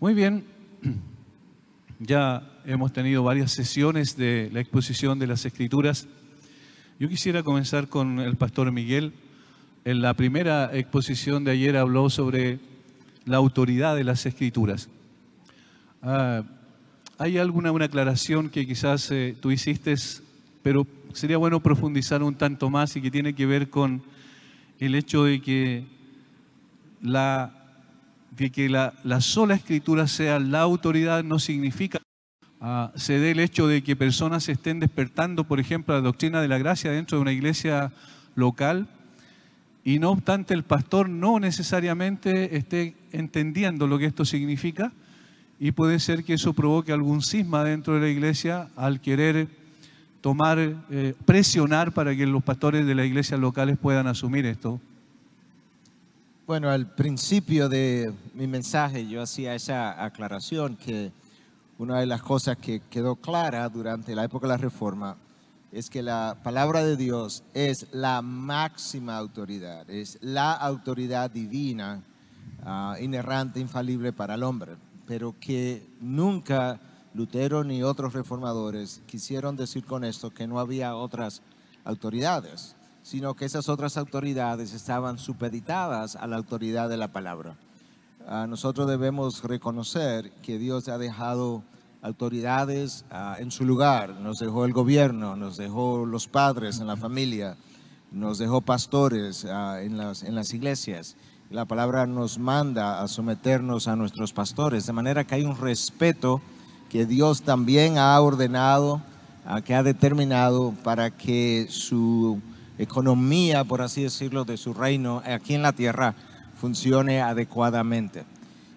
Muy bien, ya hemos tenido varias sesiones de la exposición de las escrituras. Yo quisiera comenzar con el pastor Miguel. En la primera exposición de ayer habló sobre la autoridad de las escrituras. Ah, ¿Hay alguna una aclaración que quizás eh, tú hiciste, pero sería bueno profundizar un tanto más y que tiene que ver con el hecho de que la que, la, la, sola escritura sea la autoridad no significa que ah, se dé el hecho de que personas estén despertando, por ejemplo, la doctrina de la gracia dentro de una iglesia local y no obstante el pastor no necesariamente esté entendiendo lo que esto significa y puede ser que eso provoque algún cisma dentro de la iglesia al querer tomar, eh, presionar para que los pastores de las iglesias locales puedan asumir esto. Bueno, al principio de mi mensaje yo hacía esa aclaración que una de las cosas que quedó clara durante la época de la Reforma es que la palabra de Dios es la máxima autoridad, es la autoridad divina, ah, inerrante, infalible para el hombre, pero que nunca Lutero ni otros reformadores quisieron decir con esto que no había otras autoridades sino que esas otras autoridades estaban supeditadas a la autoridad de la palabra. A nosotros debemos reconocer que Dios ha dejado autoridades ah, en su lugar, nos dejó el gobierno, nos dejó los padres en la familia, nos dejó pastores ah, en, las, en las iglesias. La palabra nos manda a someternos a nuestros pastores, de manera que hay un respeto que Dios también ha ordenado, ah, que ha determinado para que su economía, por así decirlo, de su reino aquí en la tierra funcione adecuadamente.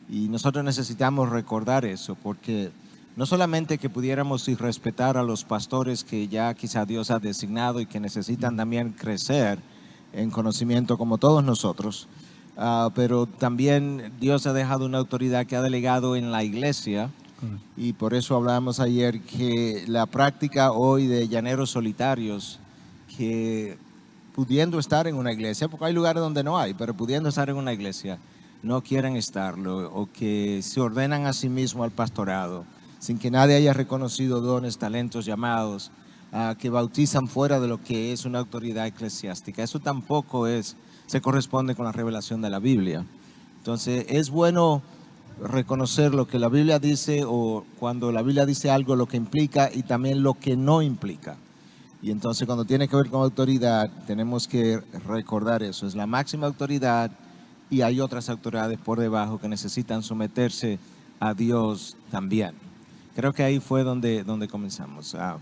Y nosotros necesitamos recordar eso, porque no solamente que pudiéramos respetar a los pastores que ya quizá Dios ha designado y que necesitan también crecer en conocimiento como todos nosotros, ah, pero también Dios ha dejado una autoridad que ha delegado en la iglesia y por eso hablábamos ayer que la práctica hoy de llaneros solitarios que pudiendo estar en una iglesia, porque hay lugares donde no hay, pero pudiendo estar en una iglesia, no quieren estarlo o que se ordenan a sí mismos al pastorado, sin que nadie haya reconocido dones, talentos, llamados, a ah, que bautizan fuera de lo que es una autoridad eclesiástica. Eso tampoco es, se corresponde con la revelación de la Biblia. Entonces, es bueno reconocer lo que la Biblia dice o cuando la Biblia dice algo, lo que implica y también lo que no implica. Y entonces cuando tiene que ver con autoridad, tenemos que recordar eso. Es la máxima autoridad y hay otras autoridades por debajo que necesitan someterse a Dios también. Creo que ahí fue donde, donde comenzamos. Ah,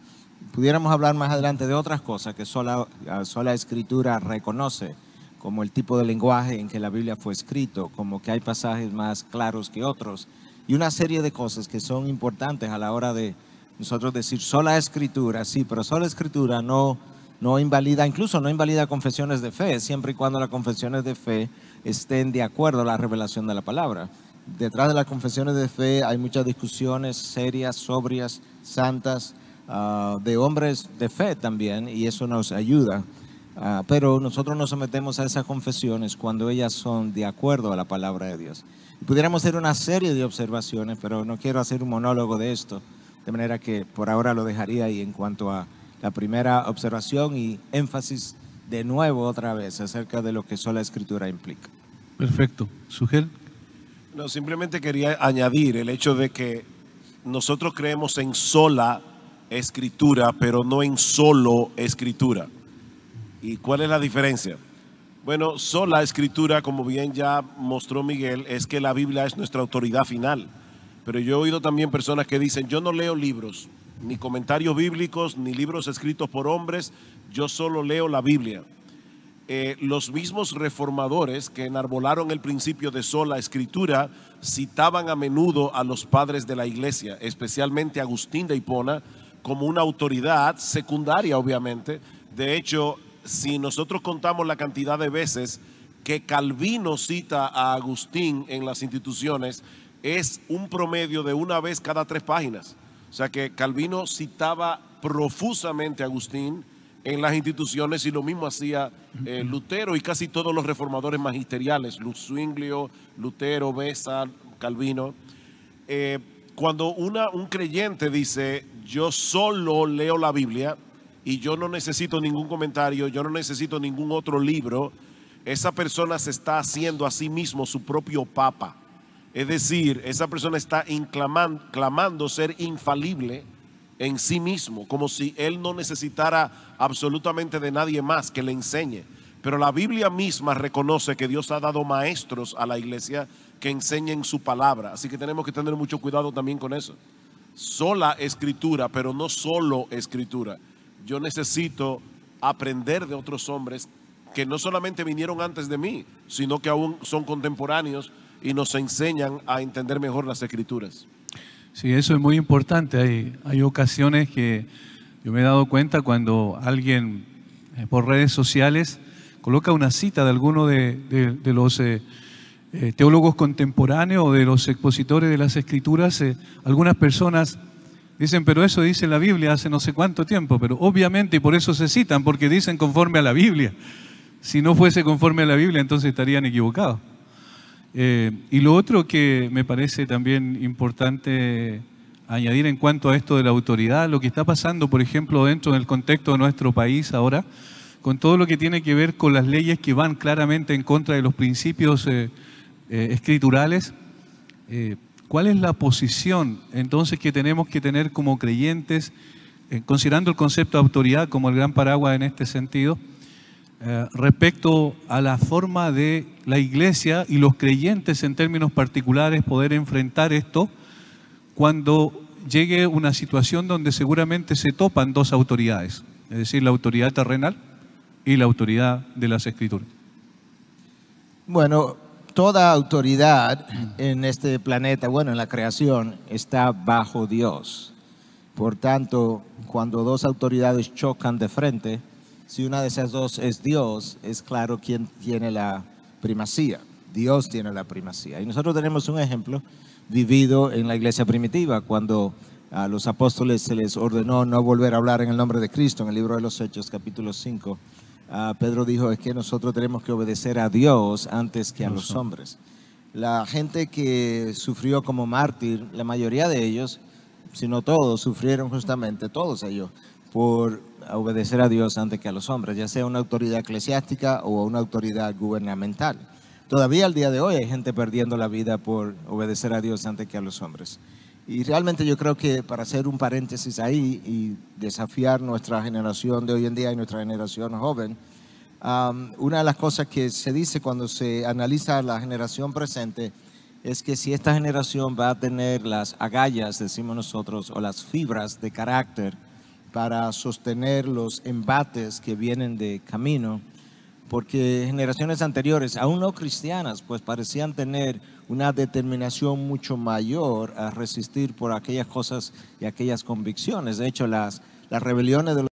pudiéramos hablar más adelante de otras cosas que sola, ah, sola escritura reconoce, como el tipo de lenguaje en que la Biblia fue escrito, como que hay pasajes más claros que otros, y una serie de cosas que son importantes a la hora de, nosotros decir sola escritura, sí, pero sola escritura no, no invalida, incluso no invalida confesiones de fe, siempre y cuando las confesiones de fe estén de acuerdo a la revelación de la palabra. Detrás de las confesiones de fe hay muchas discusiones serias, sobrias, santas, ah, de hombres de fe también, y eso nos ayuda. Ah, pero nosotros nos sometemos a esas confesiones cuando ellas son de acuerdo a la palabra de Dios. Pudiéramos hacer una serie de observaciones, pero no quiero hacer un monólogo de esto. De manera que por ahora lo dejaría ahí en cuanto a la primera observación y énfasis de nuevo otra vez acerca de lo que sola escritura implica. Perfecto. ¿Sugel? No, simplemente quería añadir el hecho de que nosotros creemos en sola escritura, pero no en solo escritura. ¿Y cuál es la diferencia? Bueno, sola escritura, como bien ya mostró Miguel, es que la Biblia es nuestra autoridad final pero yo he oído también personas que dicen, yo no leo libros, ni comentarios bíblicos, ni libros escritos por hombres, yo solo leo la Biblia. Eh, los mismos reformadores que enarbolaron el principio de sola escritura citaban a menudo a los padres de la iglesia, especialmente a Agustín de Hipona, como una autoridad secundaria, obviamente. De hecho, si nosotros contamos la cantidad de veces que Calvino cita a Agustín en las instituciones, es un promedio de una vez cada tres páginas. O sea que Calvino citaba profusamente a Agustín en las instituciones y lo mismo hacía eh, Lutero y casi todos los reformadores magisteriales, Luz Zwinglio, Lutero, Besa, Calvino. Eh, cuando una, un creyente dice, yo solo leo la Biblia y yo no necesito ningún comentario, yo no necesito ningún otro libro, esa persona se está haciendo a sí mismo su propio papa. Es decir, esa persona está clamando ser infalible en sí mismo, como si él no necesitara absolutamente de nadie más que le enseñe. Pero la Biblia misma reconoce que Dios ha dado maestros a la iglesia que enseñen su palabra. Así que tenemos que tener mucho cuidado también con eso. Sola escritura, pero no solo escritura. Yo necesito aprender de otros hombres que no solamente vinieron antes de mí, sino que aún son contemporáneos y nos enseñan a entender mejor las escrituras. Sí, eso es muy importante. Hay, hay ocasiones que yo me he dado cuenta cuando alguien eh, por redes sociales coloca una cita de alguno de, los eh, eh, teólogos contemporáneos o de los expositores de las escrituras, algunas personas Dicen, pero eso dice la Biblia hace no sé cuánto tiempo, pero obviamente y por eso se citan, porque dicen conforme a la Biblia. Si no fuese conforme a la Biblia, entonces estarían equivocados. Eh, y lo otro que me parece también importante añadir en cuanto a esto de la autoridad, lo que está pasando, por ejemplo, dentro del contexto de nuestro país ahora, con todo lo que tiene que ver con las leyes que van claramente en contra de los principios eh, eh, escriturales, ¿cuál es la posición entonces que tenemos que tener como creyentes, considerando el concepto de autoridad como el gran paraguas en este sentido? Eh, respecto a la forma de la iglesia y los creyentes en términos particulares poder enfrentar esto cuando llegue una situación donde seguramente se topan dos autoridades, es decir, la autoridad terrenal y la autoridad de las escrituras. Bueno, toda autoridad en este planeta, bueno, en la creación, está bajo Dios. Por tanto, cuando dos autoridades chocan de frente, si una de esas dos es Dios, es claro quién tiene la primacía. Dios tiene la primacía. Y nosotros tenemos un ejemplo vivido en la iglesia primitiva, cuando a los apóstoles se les ordenó no volver a hablar en el nombre de Cristo, en el libro de los Hechos, capítulo 5. Ah, Pedro dijo, es que nosotros tenemos que obedecer a Dios antes que a los hombres. La gente que sufrió como mártir, la mayoría de ellos, si no todos, sufrieron justamente, todos ellos, por obedecer a Dios antes que a los hombres, ya sea una autoridad eclesiástica o una autoridad gubernamental. Todavía al día de hoy hay gente perdiendo la vida por obedecer a Dios antes que a los hombres. Y realmente yo creo que para hacer un paréntesis ahí y desafiar nuestra generación de hoy en día y nuestra generación joven, una de las cosas que se dice cuando se analiza la generación presente es que si esta generación va a tener las agallas, decimos nosotros, o las fibras de carácter, para sostener los embates que vienen de camino, porque generaciones anteriores, aún no cristianas, pues parecían tener una determinación mucho mayor a resistir por aquellas cosas y aquellas convicciones. De hecho, las, las rebeliones de los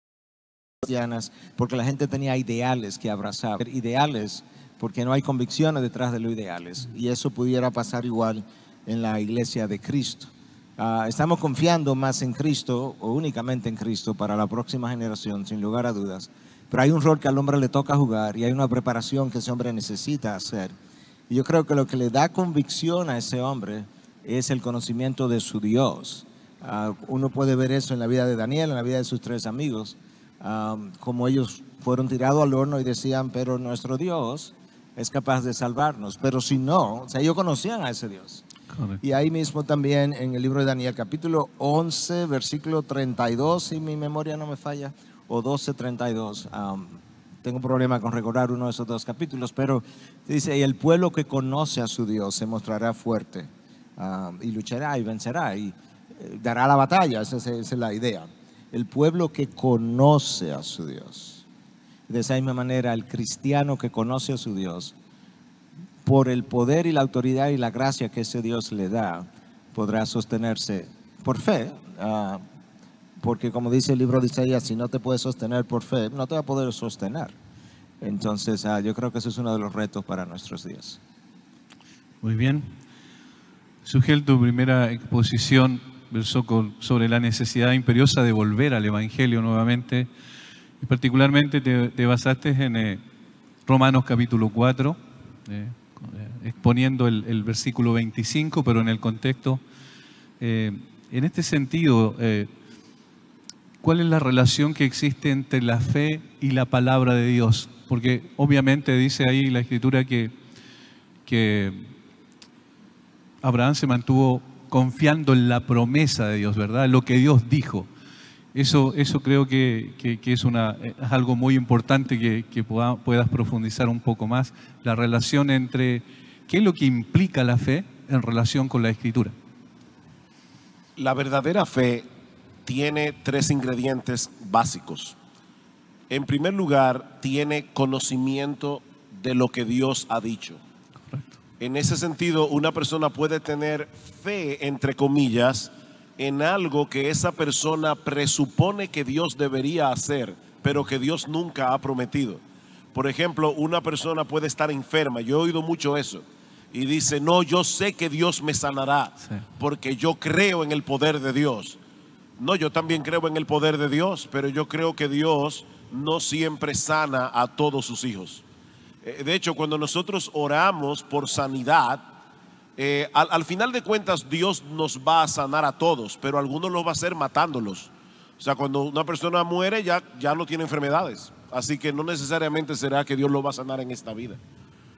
cristianos, porque la gente tenía ideales que abrazar, ideales, porque no hay convicciones detrás de los ideales, y eso pudiera pasar igual en la iglesia de Cristo. Ah, estamos confiando más en Cristo o únicamente en Cristo para la próxima generación, sin lugar a dudas. Pero hay un rol que al hombre le toca jugar y hay una preparación que ese hombre necesita hacer. Y yo creo que lo que le da convicción a ese hombre es el conocimiento de su Dios. Ah, uno puede ver eso en la vida de Daniel, en la vida de sus tres amigos, ah, como ellos fueron tirados al horno y decían, pero nuestro Dios es capaz de salvarnos. Pero si no, o sea, ellos conocían a ese Dios. Y ahí mismo también en el libro de Daniel, capítulo 11, versículo 32, si mi memoria no me falla, o 12, 32. tengo un problema con recordar uno de esos dos capítulos, pero dice, y el pueblo que conoce a su Dios se mostrará fuerte y luchará y vencerá y eh, dará la batalla, esa es la idea. El pueblo que conoce a su Dios. De esa misma manera, el cristiano que conoce a su Dios por el poder y la autoridad y la gracia que ese Dios le da, podrá sostenerse por fe. Ah, porque como dice el libro de Isaías, si no te puedes sostener por fe, no te va a poder sostener. Entonces, ah, yo creo que eso es uno de los retos para nuestros días. Muy bien. Sugel, tu primera exposición versó sobre la necesidad imperiosa de volver al Evangelio nuevamente. Y particularmente te, basaste en eh, Romanos capítulo 4. Eh. Eh, exponiendo el, versículo 25, pero en el contexto, eh, en este sentido, eh, ¿cuál es la relación que existe entre la fe y la palabra de Dios? Porque obviamente dice ahí la escritura que, que Abraham se mantuvo confiando en la promesa de Dios, ¿verdad? Lo que Dios dijo. Eso, eso creo que, que, es, una, algo muy importante que, que puedas profundizar un poco más, la relación entre qué es lo que implica la fe en relación con la escritura. La verdadera fe tiene tres ingredientes básicos. En primer lugar, tiene conocimiento de lo que Dios ha dicho. En ese sentido, una persona puede tener fe, entre comillas, en algo que esa persona presupone que Dios debería hacer, pero que Dios nunca ha prometido. Por ejemplo, una persona puede estar enferma, yo he oído mucho eso, y dice, no, yo sé que Dios me sanará, porque yo creo en el poder de Dios. No, yo también creo en el poder de Dios, pero yo creo que Dios no siempre sana a todos sus hijos. Eh, de hecho, cuando nosotros oramos por sanidad, eh, al, final de cuentas, Dios nos va a sanar a todos, pero algunos los va a hacer matándolos. O sea, cuando una persona muere ya, ya no tiene enfermedades. Así que no necesariamente será que Dios lo va a sanar en esta vida.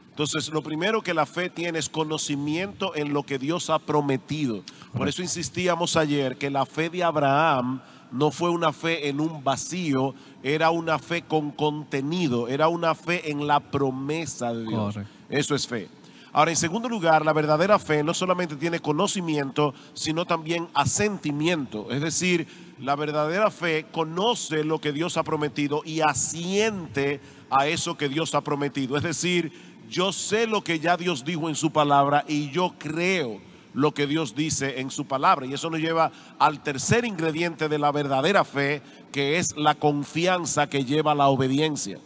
Entonces, lo primero que la fe tiene es conocimiento en lo que Dios ha prometido. Por eso insistíamos ayer que la fe de Abraham no fue una fe en un vacío, era una fe con contenido, era una fe en la promesa de Dios. Eso es fe. Ahora, en segundo lugar, la verdadera fe no solamente tiene conocimiento, sino también asentimiento. Es decir, la verdadera fe conoce lo que Dios ha prometido y asiente a eso que Dios ha prometido. Es decir, yo sé lo que ya Dios dijo en su palabra y yo creo lo que Dios dice en su palabra. Y eso nos lleva al tercer ingrediente de la verdadera fe, que es la confianza que lleva a la obediencia.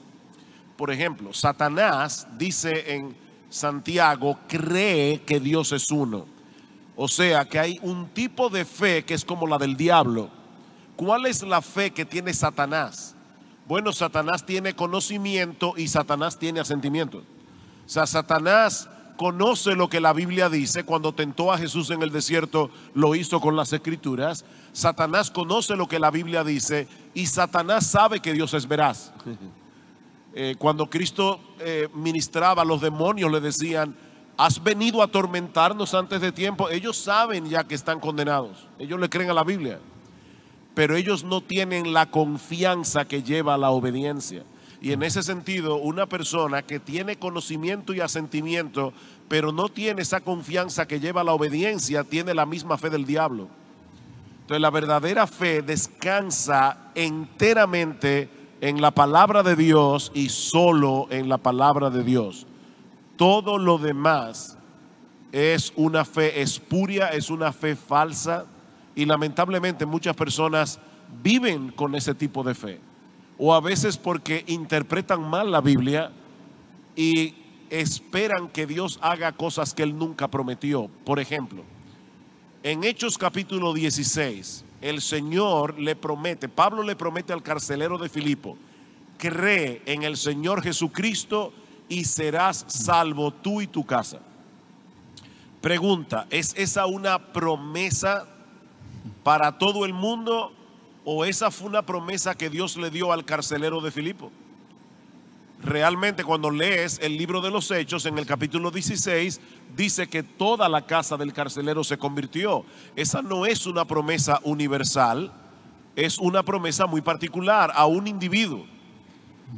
Por ejemplo, Satanás dice en Santiago, cree que Dios es uno. O sea que hay un tipo de fe que es como la del diablo. ¿Cuál es la fe que tiene Satanás? Bueno, Satanás tiene conocimiento y Satanás tiene asentimiento. O sea, Satanás conoce lo que la Biblia dice. Cuando tentó a Jesús en el desierto, lo hizo con las escrituras. Satanás conoce lo que la Biblia dice y Satanás sabe que Dios es veraz. Eh, cuando Cristo ministraba eh, ministraba, los demonios le decían, has venido a atormentarnos antes de tiempo. Ellos saben ya que están condenados. Ellos le creen a la Biblia. Pero ellos no tienen la confianza que lleva a la obediencia. Y en ese sentido, una persona que tiene conocimiento y asentimiento, pero no tiene esa confianza que lleva a la obediencia, tiene la misma fe del diablo. Entonces la verdadera fe descansa enteramente en la palabra de Dios y solo en la palabra de Dios. Todo lo demás es una fe espuria, es una fe falsa y lamentablemente muchas personas viven con ese tipo de fe. O a veces porque interpretan mal la Biblia y esperan que Dios haga cosas que Él nunca prometió. Por ejemplo, en Hechos capítulo 16, el Señor le promete, Pablo le promete al carcelero de Filipo, cree en el Señor Jesucristo y serás salvo tú y tu casa. Pregunta, ¿es esa una promesa para todo el mundo o esa fue una promesa que Dios le dio al carcelero de Filipo? realmente cuando lees el libro de los Hechos, en el capítulo 16, dice que toda la casa del carcelero se convirtió. Esa no es una promesa universal, es una promesa muy particular a un individuo.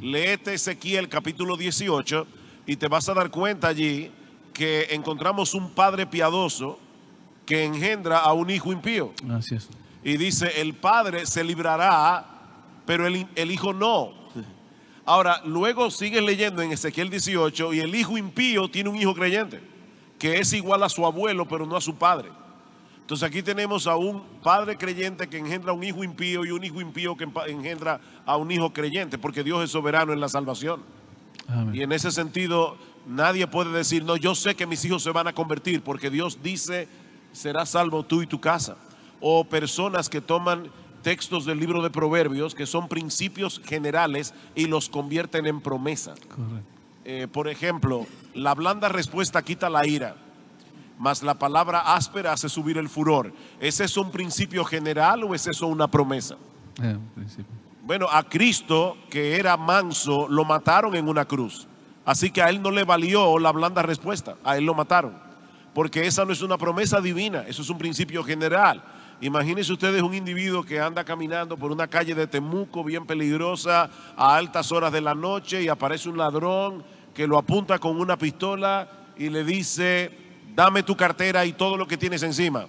Léete Ezequiel capítulo 18 y te vas a dar cuenta allí que encontramos un padre piadoso que engendra a un hijo impío. Y dice, el padre se librará, pero el, el hijo no Ahora, luego sigues leyendo en Ezequiel 18 y el hijo impío tiene un hijo creyente, que es igual a su abuelo, pero no a su padre. Entonces aquí tenemos a un padre creyente que engendra a un hijo impío y un hijo impío que engendra a un hijo creyente, porque Dios es soberano en la salvación. Y en ese sentido, nadie puede decir, no, yo sé que mis hijos se van a convertir, porque Dios dice, serás salvo tú y tu casa. O personas que toman textos del libro de Proverbios que son principios generales y los convierten en promesa eh, por ejemplo, la blanda respuesta quita la ira, mas la palabra áspera hace subir el furor. ¿Es eso un principio general o es eso una promesa? Eh, bueno, a Cristo, que era manso, lo mataron en una cruz. Así que a él no le valió la blanda respuesta, a él lo mataron. Porque esa no es una promesa divina, eso es un principio general. Imagínense ustedes un individuo que anda caminando por una calle de Temuco bien peligrosa a altas horas de la noche y aparece un ladrón que lo apunta con una pistola y le dice, dame tu cartera y todo lo que tienes encima.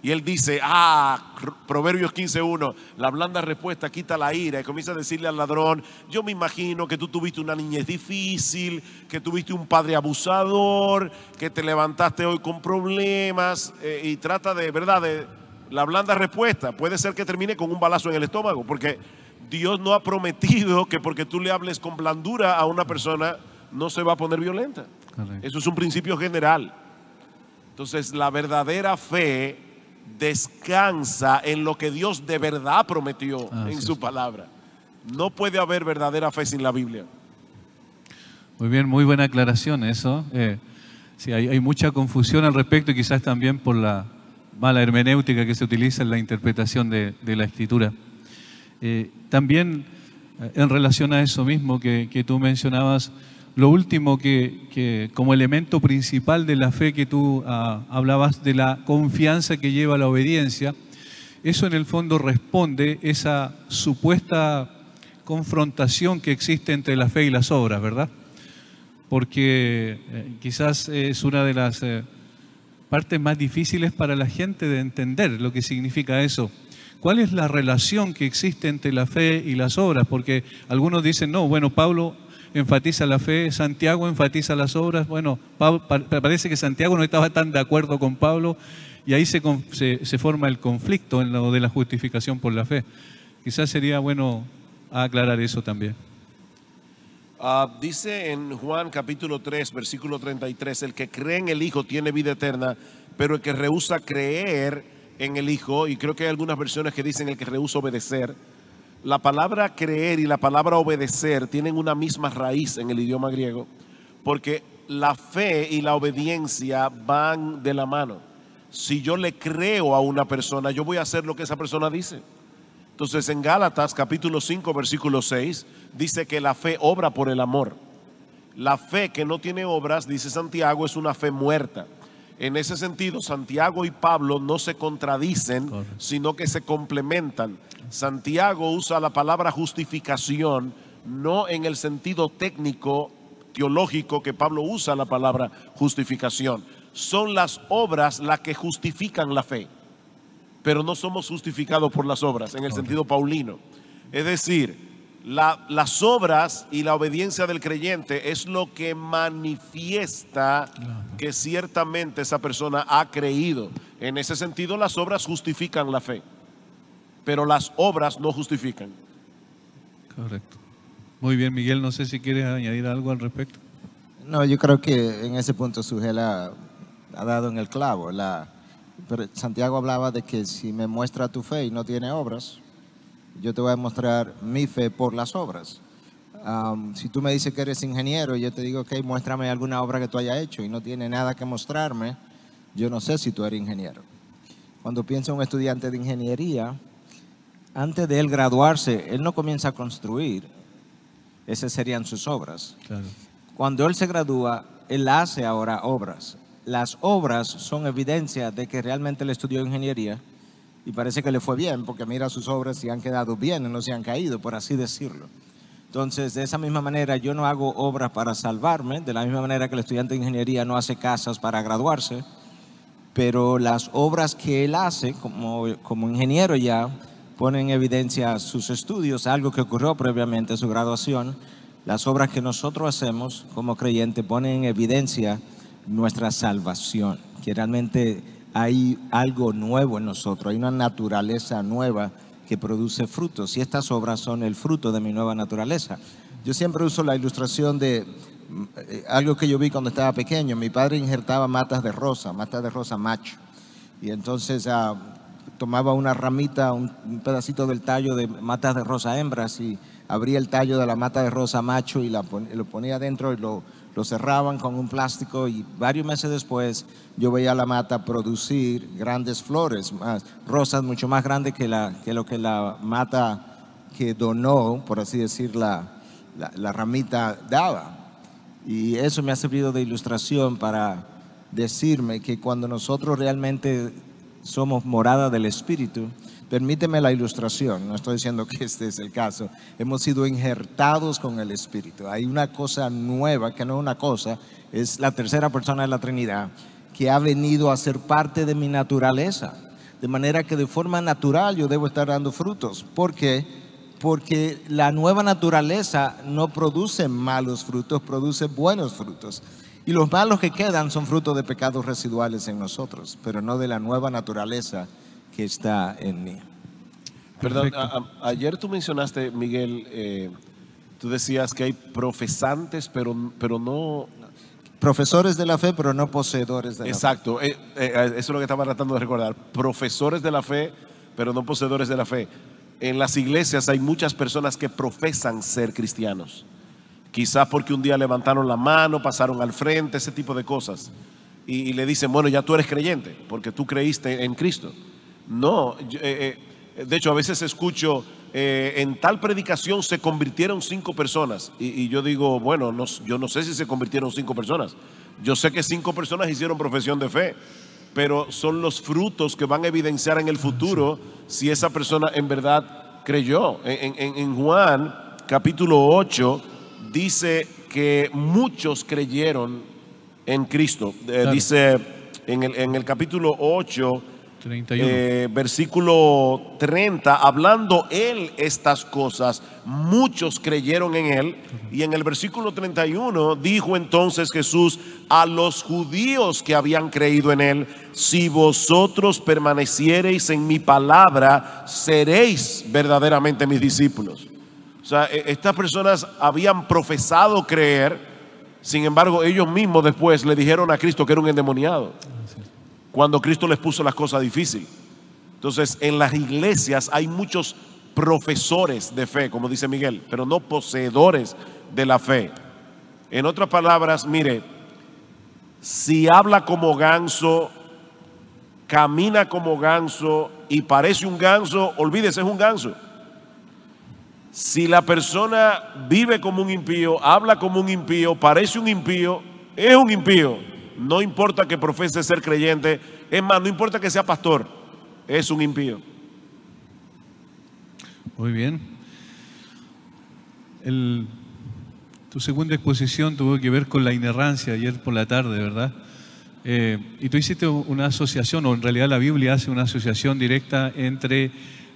Y él dice, ah, Proverbios 15.1, la blanda respuesta quita la ira y comienza a decirle al ladrón, yo me imagino que tú tuviste una niñez difícil, que tuviste un padre abusador, que te levantaste hoy con problemas eh, y trata de, ¿verdad?, de, la blanda respuesta puede ser que termine con un balazo en el estómago, porque Dios no ha prometido que porque tú le hables con blandura a una persona no se va a poner violenta. Eso es un principio general. Entonces, la verdadera fe descansa en lo que Dios de verdad prometió ah, en su palabra. No puede haber verdadera fe sin la Biblia. Muy bien, muy buena aclaración eso. Eh, sí, hay, mucha confusión al respecto y quizás también por la, mala hermenéutica que se utiliza en la interpretación de, de la escritura. Eh, también eh, en relación a eso mismo que, que tú mencionabas, lo último que, que, como elemento principal de la fe que tú ah, hablabas de la confianza que lleva la obediencia, eso en el fondo responde esa supuesta confrontación que existe entre la fe y las obras, ¿verdad? Porque eh, quizás es una de las partes más difíciles para la gente de entender lo que significa eso. ¿Cuál es la relación que existe entre la fe y las obras? Porque algunos dicen, no, bueno, Pablo enfatiza la fe, Santiago enfatiza las obras. Bueno, parece que Santiago no estaba tan de acuerdo con Pablo y ahí se, se, forma el conflicto en lo de la justificación por la fe. Quizás sería bueno aclarar eso también. Ah, dice en Juan capítulo 3, versículo 33, el que cree en el Hijo tiene vida eterna, pero el que rehúsa creer en el Hijo, y creo que hay algunas versiones que dicen el que rehúsa obedecer, la palabra creer y la palabra obedecer tienen una misma raíz en el idioma griego, porque la fe y la obediencia van de la mano. Si yo le creo a una persona, yo voy a hacer lo que esa persona dice. Entonces en Gálatas capítulo 5 versículo 6 dice que la fe obra por el amor. La fe que no tiene obras, dice Santiago, es una fe muerta. En ese sentido, Santiago y Pablo no se contradicen, sino que se complementan. Santiago usa la palabra justificación, no en el sentido técnico, teológico que Pablo usa la palabra justificación. Son las obras las que justifican la fe pero no somos justificados por las obras, en el sentido paulino. Es decir, las obras y la obediencia del creyente es lo que manifiesta que ciertamente esa persona ha creído. En ese sentido, las obras justifican la fe, pero las obras no justifican. Correcto. Muy bien, Miguel, no sé si quieres añadir algo al respecto. No, yo creo que en ese punto Sujela ha dado en el clavo. La, Santiago hablaba de que si me muestra tu fe y no tiene obras, yo te voy a mostrar mi fe por las obras. si tú me dices que eres ingeniero y yo te digo, ok, muéstrame alguna obra que tú haya hecho y no tiene nada que mostrarme, yo no sé si tú eres ingeniero. Cuando piensa un estudiante de ingeniería, antes de él graduarse, él no comienza a construir, esas serían sus obras. Cuando él se gradúa, él hace ahora obras las obras son evidencia de que realmente él estudió ingeniería y parece que le fue bien, porque mira sus obras y han quedado bien, no se han caído, por así decirlo. Entonces, de esa misma manera, yo no hago obras para salvarme, de la misma manera que el estudiante de ingeniería no hace casas para graduarse, pero las obras que él hace como, como ingeniero ya ponen en evidencia sus estudios, algo que ocurrió previamente, su graduación. Las obras que nosotros hacemos como creyente ponen en evidencia nuestra salvación, que realmente hay algo nuevo en nosotros, hay una naturaleza nueva que produce frutos y estas obras son el fruto de mi nueva naturaleza. Yo siempre uso la ilustración de eh, algo que yo vi cuando estaba pequeño. Mi padre injertaba matas de rosa, matas de rosa macho. Y entonces ah, tomaba una ramita, un, pedacito del tallo de matas de rosa hembras y abría el tallo de la mata de rosa macho y lo ponía dentro y lo, lo cerraban con un plástico y varios meses después yo veía la mata producir grandes flores, más, rosas mucho más grandes que, la, que lo que la mata que donó, por así decir, la, la, la ramita daba. Y eso me ha servido de ilustración para decirme que cuando nosotros realmente somos morada del Espíritu, Permíteme la ilustración, no estoy diciendo que este es el caso. Hemos sido injertados con el Espíritu. Hay una cosa nueva, que no es una cosa, es la tercera persona de la Trinidad, que ha venido a ser parte de mi naturaleza. De manera que de forma natural yo debo estar dando frutos. ¿Por qué? Porque la nueva naturaleza no produce malos frutos, produce buenos frutos. Y los malos que quedan son fruto de pecados residuales en nosotros, pero no de la nueva naturaleza que está en mí. Perdón, ayer tú mencionaste, Miguel, eh, tú decías que hay profesantes, pero, pero no... Profesores de la fe, pero no poseedores de Exacto. la fe. Exacto, eh, eh, eso es lo que estaba tratando de recordar. Profesores de la fe, pero no poseedores de la fe. En las iglesias hay muchas personas que profesan ser cristianos. Quizás porque un día levantaron la mano, pasaron al frente, ese tipo de cosas. y le dicen, bueno, ya tú eres creyente, porque tú creíste en Cristo. No, eh, eh, de hecho a veces escucho, eh, en tal predicación se convirtieron cinco personas. Y, yo digo, bueno, no, yo no sé si se convirtieron cinco personas. Yo sé que cinco personas hicieron profesión de fe, pero son los frutos que van a evidenciar en el futuro ah, si esa persona en verdad creyó. En, Juan capítulo 8 dice que muchos creyeron en Cristo. Dice en el, en el capítulo 8 eh, versículo 30, hablando él estas cosas, muchos creyeron en él. Y en el versículo 31 dijo entonces Jesús a los judíos que habían creído en él, si vosotros permaneciereis en mi palabra, seréis verdaderamente mis discípulos. O sea, e-, estas personas habían profesado creer, sin embargo ellos mismos después le dijeron a Cristo que era un endemoniado cuando Cristo les puso las cosas difíciles. Entonces, en las iglesias hay muchos profesores de fe, como dice Miguel, pero no poseedores de la fe. En otras palabras, mire, si habla como ganso, camina como ganso y parece un ganso, olvídese, es un ganso. Si la persona vive como un impío, habla como un impío, parece un impío, es un impío. No importa que profese ser creyente, es más, no importa que sea pastor, es un impío. Muy bien. tu segunda exposición tuvo que ver con la inerrancia ayer por la tarde, ¿verdad? Eh, y tú hiciste una asociación, o en realidad la Biblia hace una asociación directa entre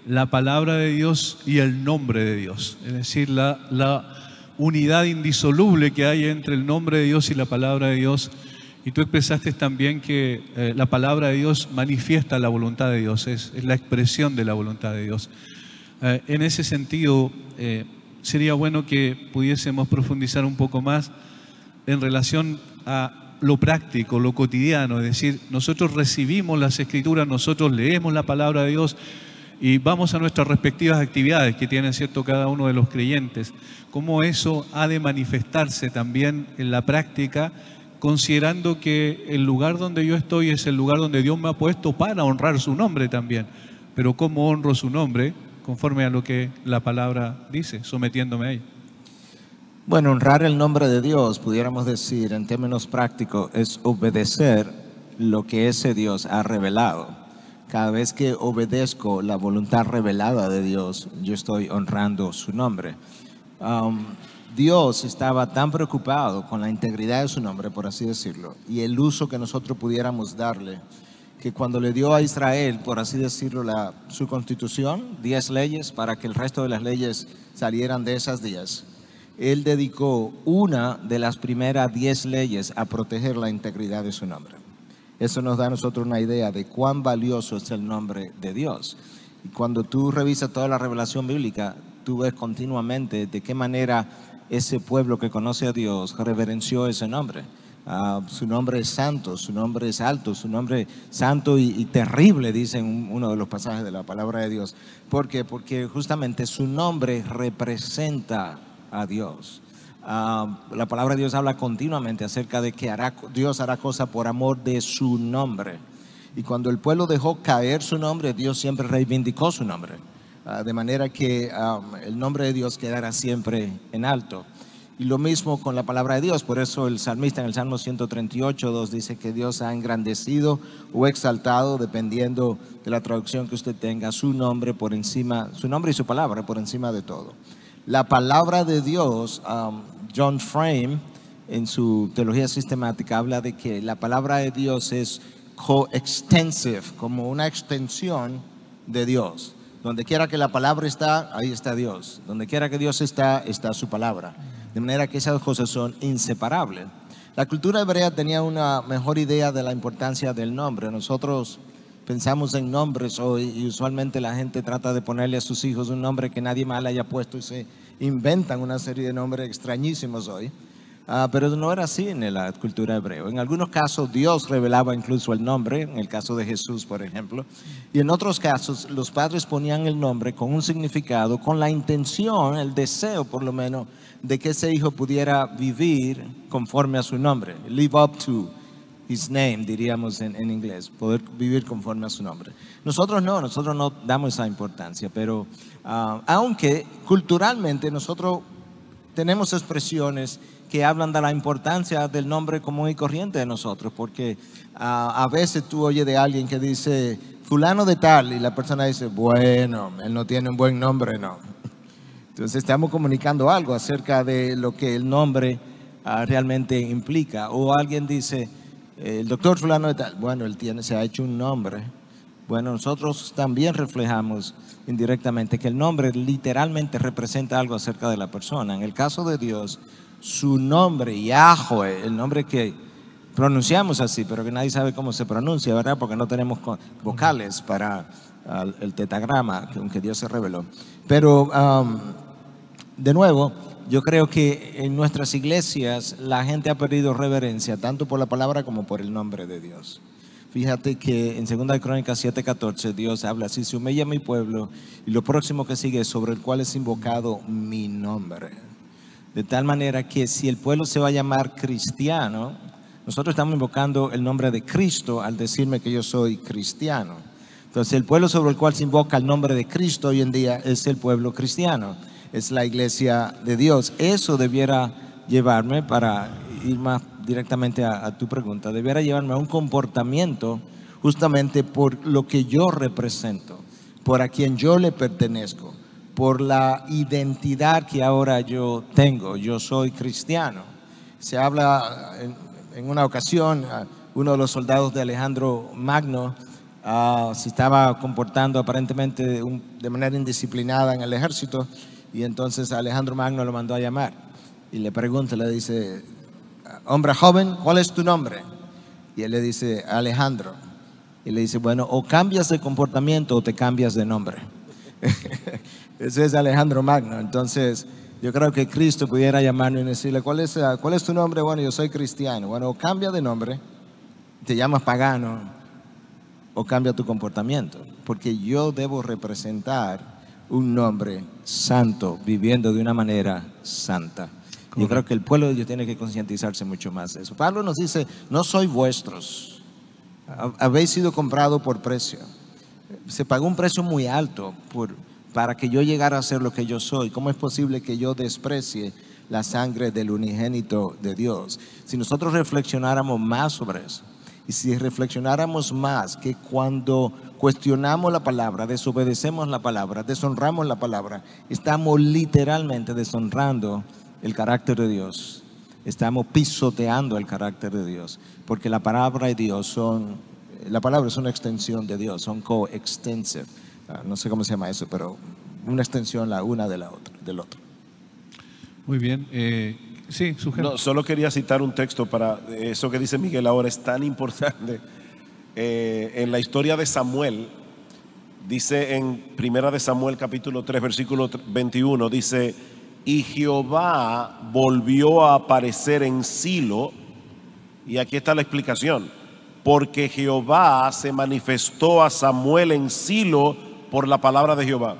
la palabra de Dios y el nombre de Dios. Es decir, la, la unidad indisoluble que hay entre el nombre de Dios y la palabra de Dios y tú expresaste también que eh, la palabra de Dios manifiesta la voluntad de Dios, es, la expresión de la voluntad de Dios. Eh, en ese sentido, eh, sería bueno que pudiésemos profundizar un poco más en relación a lo práctico, lo cotidiano, es decir, nosotros recibimos las escrituras, nosotros leemos la palabra de Dios y vamos a nuestras respectivas actividades que tienen cierto cada uno de los creyentes, cómo eso ha de manifestarse también en la práctica considerando que el lugar donde yo estoy es el lugar donde Dios me ha puesto para honrar su nombre también. Pero ¿cómo honro su nombre? Conforme a lo que la palabra dice, sometiéndome a ella. Bueno, honrar el nombre de Dios, pudiéramos decir en términos prácticos, es obedecer lo que ese Dios ha revelado. Cada vez que obedezco la voluntad revelada de Dios, yo estoy honrando su nombre. Um, Dios estaba tan preocupado con la integridad de su nombre, por así decirlo, y el uso que nosotros pudiéramos darle, que cuando le dio a Israel, por así decirlo, su constitución, 10 leyes, para que el resto de las leyes salieran de esas 10, él dedicó una de las primeras 10 leyes a proteger la integridad de su nombre. Eso nos da a nosotros una idea de cuán valioso es el nombre de Dios. Y cuando tú revisas toda la revelación bíblica, tú ves continuamente de qué manera ese pueblo que conoce a Dios reverenció ese nombre. Ah, su nombre es santo, su nombre es alto, su nombre santo y, terrible, dicen uno de los pasajes de la palabra de Dios. ¿Por qué? Porque justamente su nombre representa a Dios. Ah, la palabra de Dios habla continuamente acerca de que hará, Dios hará cosas por amor de su nombre. Y cuando el pueblo dejó caer su nombre, Dios siempre reivindicó su nombre. Ah, de manera que el nombre de Dios quedará siempre en alto. Y lo mismo con la palabra de Dios, por eso el salmista en el Salmo 138, dice que Dios ha engrandecido o exaltado, dependiendo de la traducción que usted tenga, su nombre por encima, su nombre y su palabra por encima de todo. La palabra de Dios, John Frame, en su teología sistemática, habla de que la palabra de Dios es coextensive, como una extensión de Dios. Donde quiera que la palabra está, ahí está Dios. Donde quiera que Dios está, está su palabra. De manera que esas cosas son inseparables. La cultura hebrea tenía una mejor idea de la importancia del nombre. Nosotros pensamos en nombres hoy y usualmente la gente trata de ponerle a sus hijos un nombre que nadie más le haya puesto y se inventan una serie de nombres extrañísimos hoy. Ah, pero no era así en la cultura hebrea. En algunos casos Dios revelaba incluso el nombre, en el caso de Jesús, por ejemplo. Y en otros casos los padres ponían el nombre con un significado, con la intención, el deseo por lo menos, de que ese hijo pudiera vivir conforme a su nombre. Live up to his name, diríamos en, inglés, poder vivir conforme a su nombre. Nosotros no, nosotros no damos esa importancia, pero ah, aunque culturalmente nosotros tenemos expresiones que hablan de la importancia del nombre común y corriente de nosotros, porque ah, a veces tú oyes de alguien que dice, fulano de tal, y la persona dice, bueno, él no tiene un buen nombre, no. Entonces estamos comunicando algo acerca de lo que el nombre ah, realmente implica. O alguien dice, el doctor fulano de tal, bueno, él se ha hecho un nombre. Bueno, nosotros también reflejamos indirectamente que el nombre literalmente representa algo acerca de la persona. En el caso de Dios, su nombre, Yahweh, el nombre que pronunciamos así, pero que nadie sabe cómo se pronuncia, ¿verdad? Porque no tenemos vocales para ah, el tetagrama, aunque Dios se reveló. Pero, de nuevo, yo creo que en nuestras iglesias la gente ha perdido reverencia, tanto por la palabra como por el nombre de Dios. Fíjate que en 2 Crónicas 7:14 Dios habla así, se humilla mi pueblo y lo próximo que sigue es sobre el cual es invocado mi nombre. De tal manera que si el pueblo se va a llamar cristiano, nosotros estamos invocando el nombre de Cristo al decirme que yo soy cristiano. Entonces el pueblo sobre el cual se invoca el nombre de Cristo hoy en día es el pueblo cristiano, es la iglesia de Dios. Eso debiera llevarme, para ir más directamente a, tu pregunta, debiera llevarme a un comportamiento justamente por lo que yo represento, por a quien yo le pertenezco por la identidad que ahora yo tengo. Yo soy cristiano. Se habla en, una ocasión, uno de los soldados de Alejandro Magno ah, se estaba comportando aparentemente de manera indisciplinada en el ejército y entonces Alejandro Magno lo mandó a llamar y le pregunta, le dice, hombre joven, ¿cuál es tu nombre? Y él le dice, Alejandro. Y le dice, bueno, o cambias de comportamiento o te cambias de nombre. Ese es Alejandro Magno. Entonces, yo creo que Cristo pudiera llamarnos y decirle, ¿cuál es, ah, ¿cuál es tu nombre? Bueno, yo soy cristiano. Bueno, cambia de nombre, te llamas pagano, o cambia tu comportamiento, porque yo debo representar un nombre santo, viviendo de una manera santa. Yo creo que el pueblo de Dios tiene que concientizarse mucho más de eso. Pablo nos dice, no soy vuestros, habéis sido comprado por precio. Se pagó un precio muy alto por, para que yo llegara a ser lo que yo soy? ¿Cómo es posible que yo desprecie la sangre del unigénito de Dios? Si nosotros reflexionáramos más sobre eso, y si reflexionáramos más que cuando cuestionamos la palabra, desobedecemos la palabra, deshonramos la palabra, estamos literalmente deshonrando el carácter de Dios. Estamos pisoteando el carácter de Dios, porque la palabra y Dios son la palabra es una extensión de Dios, son co-extensive. Ah, no sé cómo se llama eso, pero una extensión la una de la otra, del otro. Muy bien. Eh, sí, solo quería citar un texto para eso que dice Miguel ahora es tan importante. Eh, en la historia de Samuel, dice en Primera de Samuel capítulo 3, versículo 21, dice, y Jehová volvió a aparecer en Silo, y aquí está la explicación, porque Jehová se manifestó a Samuel en Silo, por la palabra de Jehová.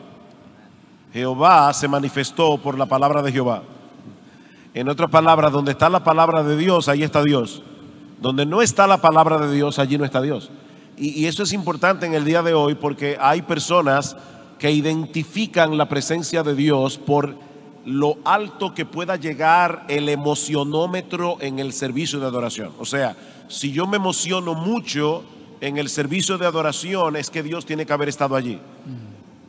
Jehová se manifestó por la palabra de Jehová. En otras palabras, donde está la palabra de Dios, ahí está Dios. Donde no está la palabra de Dios, allí no está Dios. Y, y eso es importante en el día de hoy porque hay personas que identifican la presencia de Dios por lo alto que pueda llegar el emocionómetro en el servicio de adoración. O sea, si yo me emociono mucho, en el servicio de adoración es que Dios tiene que haber estado allí.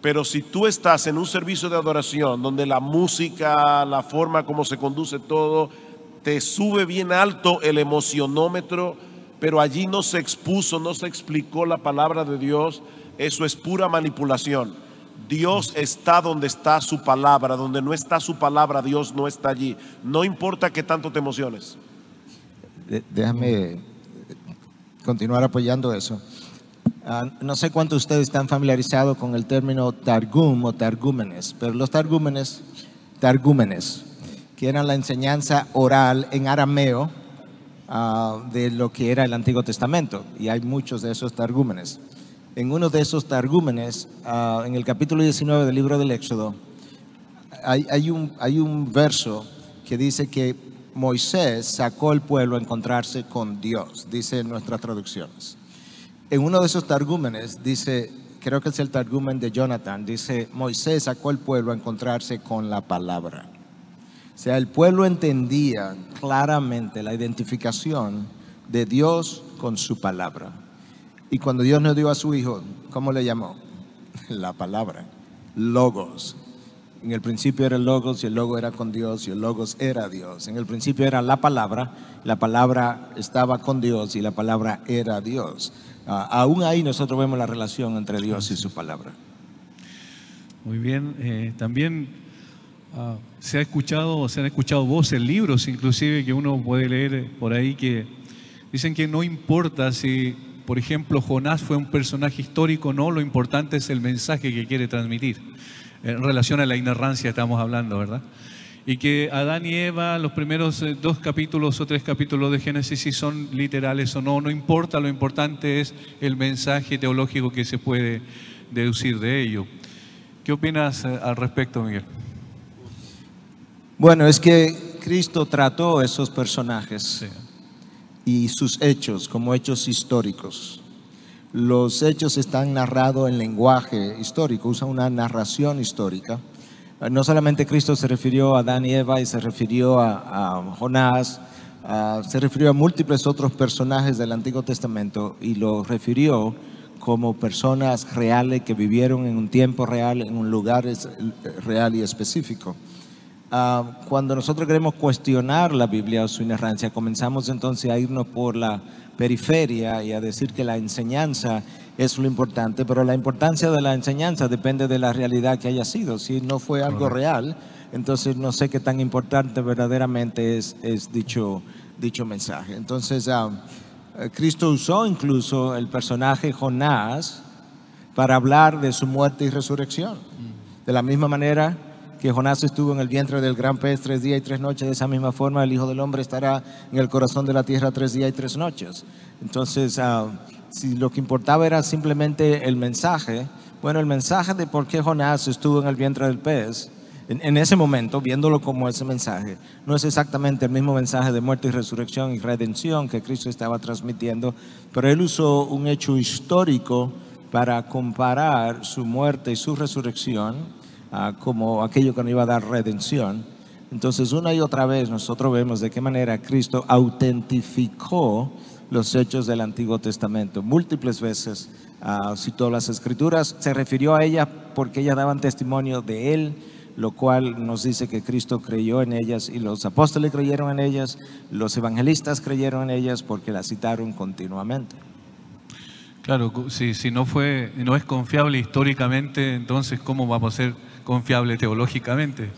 Pero si tú estás en un servicio de adoración donde la música, la forma como se conduce todo, te sube bien alto el emocionómetro, pero allí no se expuso, no se explicó la palabra de Dios, eso es pura manipulación. Dios está donde está su palabra, donde no está su palabra, Dios no está allí. No importa que tanto te emociones. Déjame continuar apoyando eso. Ah, no sé cuántos ustedes están familiarizados con el término targum o targúmenes, pero los targúmenes, targúmenes, que eran la enseñanza oral en arameo ah, de lo que era el Antiguo Testamento, y hay muchos de esos targúmenes. En uno de esos targúmenes, ah, en el capítulo 19 del libro del Éxodo, hay, un, hay un verso que dice que Moisés sacó al pueblo a encontrarse con Dios, dice en nuestras traducciones. En uno de esos targúmenes dice, creo que es el targumen de Jonathan, dice, Moisés sacó al pueblo a encontrarse con la palabra. O sea, el pueblo entendía claramente la identificación de Dios con su palabra. Y cuando Dios nos dio a su hijo, ¿cómo le llamó? La palabra, logos. En el principio era el Logos y el Logos era con Dios y el Logos era Dios. En el principio era la palabra, la palabra estaba con Dios y la palabra era Dios. Ah, aún ahí nosotros vemos la relación entre Dios y su palabra. Muy bien, eh, también ah, se ha escuchado, se han escuchado voces, libros inclusive que uno puede leer por ahí que dicen que no importa si, por ejemplo, Jonás fue un personaje histórico o no, lo importante es el mensaje que quiere transmitir en relación a la inerrancia estamos hablando, ¿verdad? Y que Adán y Eva, los primeros eh, dos capítulos o tres capítulos de Génesis, si son literales o no, no importa, lo importante es el mensaje teológico que se puede deducir de ello. ¿Qué opinas eh, al respecto, Miguel? Bueno, es que Cristo trató a esos personajes y sus hechos como hechos históricos. Los hechos están narrados en lenguaje histórico, usa una narración histórica. Eh, no solamente Cristo se refirió a Adán y Eva y se refirió a, Jonás, se refirió a múltiples otros personajes del Antiguo Testamento y los refirió como personas reales que vivieron en un tiempo real, en un lugar eh, real y específico. Ah, cuando nosotros queremos cuestionar la Biblia o su inerrancia, comenzamos entonces a irnos por la periferia y a decir que la enseñanza es lo importante, pero la importancia de la enseñanza depende de la realidad que haya sido. Si no fue algo real, entonces no sé qué tan importante verdaderamente es, es dicho, dicho mensaje. Entonces, ah, eh, Cristo usó incluso el personaje Jonás para hablar de su muerte y resurrección. Mm. De la misma manera, que Jonás estuvo en el vientre del gran pez tres días y tres noches, de esa misma forma el Hijo del Hombre estará en el corazón de la tierra tres días y tres noches. Entonces, ah, si lo que importaba era simplemente el mensaje, bueno, el mensaje de por qué Jonás estuvo en el vientre del pez, en, ese momento, viéndolo como ese mensaje, no es exactamente el mismo mensaje de muerte y resurrección y redención que Cristo estaba transmitiendo, pero él usó un hecho histórico para comparar su muerte y su resurrección como aquello que nos iba a dar redención. Entonces, una y otra vez nosotros vemos de qué manera Cristo autentificó los hechos del Antiguo Testamento. Múltiples veces ah, citó las escrituras, se refirió a ellas porque ellas daban testimonio de Él, lo cual nos dice que Cristo creyó en ellas y los apóstoles creyeron en ellas, los evangelistas creyeron en ellas porque las citaron continuamente. Claro, si, si no fue, no es confiable históricamente, entonces ¿cómo vamos a ser confiables teológicamente?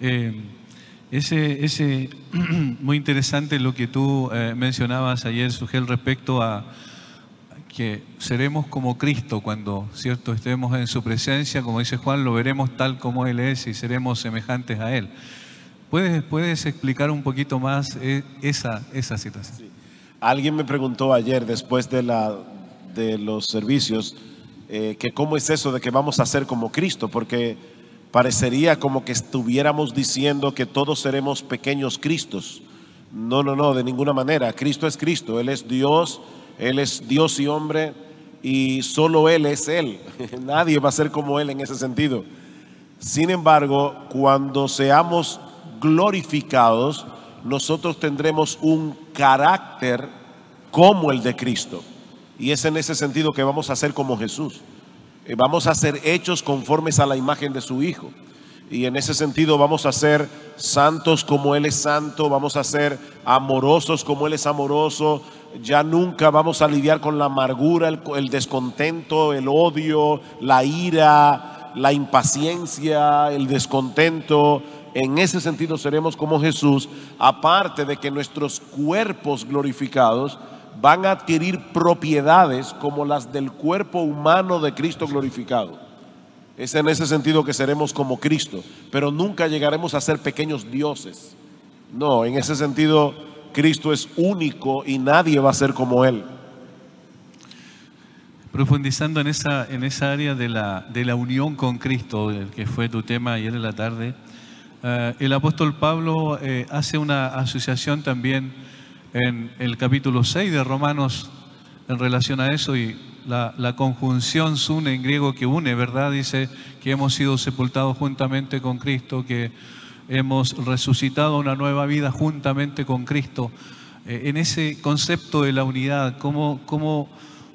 Eh, ese, ese, muy interesante lo que tú eh, mencionabas ayer, Sugel, respecto a que seremos como Cristo cuando cierto estemos en su presencia, como dice Juan, lo veremos tal como Él es y seremos semejantes a Él. ¿Puedes, puedes explicar un poquito más eh, esa, esa situación? Alguien me preguntó ayer, después de la, de los servicios, eh, que cómo es eso de que vamos a ser como Cristo, porque parecería como que estuviéramos diciendo que todos seremos pequeños Cristos. No, no, no, de ninguna manera. Cristo es Cristo, Él es Dios, Él es Dios y hombre, y solo Él es Él. Nadie va a ser como Él en ese sentido. Sin embargo, cuando seamos glorificados, nosotros tendremos un carácter como el de Cristo. Y es en ese sentido que vamos a ser como Jesús. Eh, vamos a ser hechos conformes a la imagen de su Hijo. Y en ese sentido vamos a ser santos como Él es santo, vamos a ser amorosos como Él es amoroso, ya nunca vamos a lidiar con la amargura, el, descontento, el odio, la ira, la impaciencia, el descontento. En ese sentido seremos como Jesús, aparte de que nuestros cuerpos glorificados van a adquirir propiedades como las del cuerpo humano de Cristo glorificado. Es en ese sentido que seremos como Cristo, pero nunca llegaremos a ser pequeños dioses. No, en ese sentido Cristo es único y nadie va a ser como Él. Profundizando en esa, en esa área de la, de la unión con Cristo, que fue tu tema ayer en la tarde, eh, el apóstol Pablo eh, hace una asociación también en el capítulo 6 de Romanos en relación a eso y la, conjunción sune en griego que une, ¿verdad? Dice que hemos sido sepultados juntamente con Cristo, que hemos resucitado una nueva vida juntamente con Cristo. Eh, en ese concepto de la unidad, ¿cómo, ¿cómo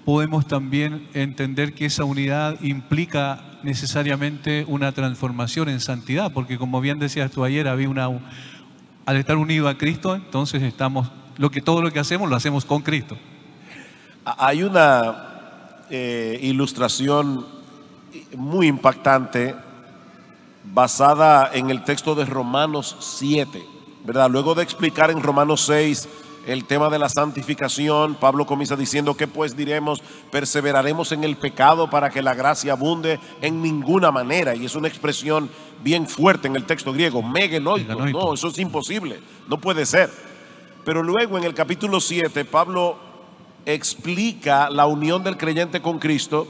podemos también entender que esa unidad implica necesariamente una transformación en santidad? Porque como bien decías tú ayer, al estar unido a Cristo, entonces estamos que, todo lo que hacemos lo hacemos con Cristo. Hay una eh, ilustración muy impactante basada en el texto de Romanos 7, ¿verdad? Luego de explicar en Romanos 6 el tema de la santificación, Pablo comienza diciendo que pues diremos, perseveraremos en el pecado para que la gracia abunde en ninguna manera. Y es una expresión bien fuerte en el texto griego, No, eso es imposible, no puede ser. Pero luego en el capítulo 7, Pablo explica la unión del creyente con Cristo,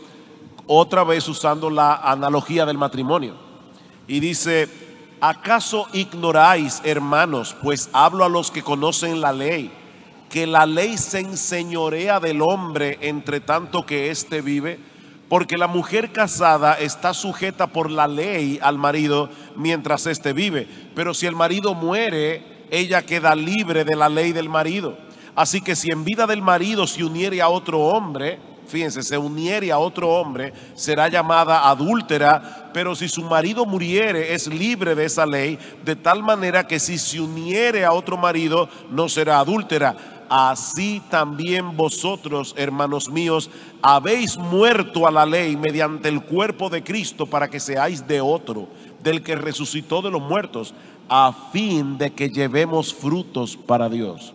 otra vez usando la analogía del matrimonio. Y dice, ¿acaso ignoráis, hermanos, pues hablo a los que conocen la ley, que la ley se enseñorea del hombre entre tanto que éste vive? Porque la mujer casada está sujeta por la ley al marido mientras éste vive. Pero si el marido muere, ella queda libre de la ley del marido. Así que si en vida del marido se uniere a otro hombre, fíjense, se uniere a otro hombre, será llamada adúltera, pero si su marido muriere, es libre de esa ley, de tal manera que si se uniere a otro marido, no será adúltera así también vosotros, hermanos míos, habéis muerto a la ley mediante el cuerpo de Cristo para que seáis de otro, del que resucitó de los muertos, a fin de que llevemos frutos para Dios.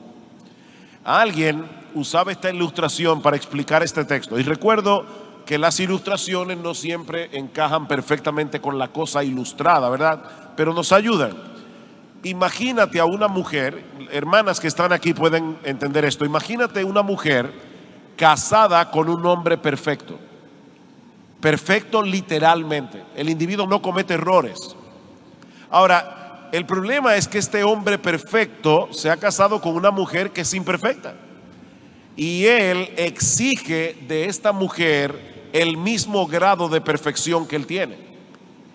Alguien usaba esta ilustración para explicar este texto. Y recuerdo que las ilustraciones no siempre encajan perfectamente con la cosa ilustrada, ¿verdad? Pero nos ayudan. Imagínate a una mujer, hermanas que están aquí pueden entender esto, imagínate una mujer casada con un hombre perfecto. Perfecto literalmente. El individuo no comete errores. Ahora, el problema es que este hombre perfecto se ha casado con una mujer que es imperfecta. Y él exige de esta mujer el mismo grado de perfección que él tiene.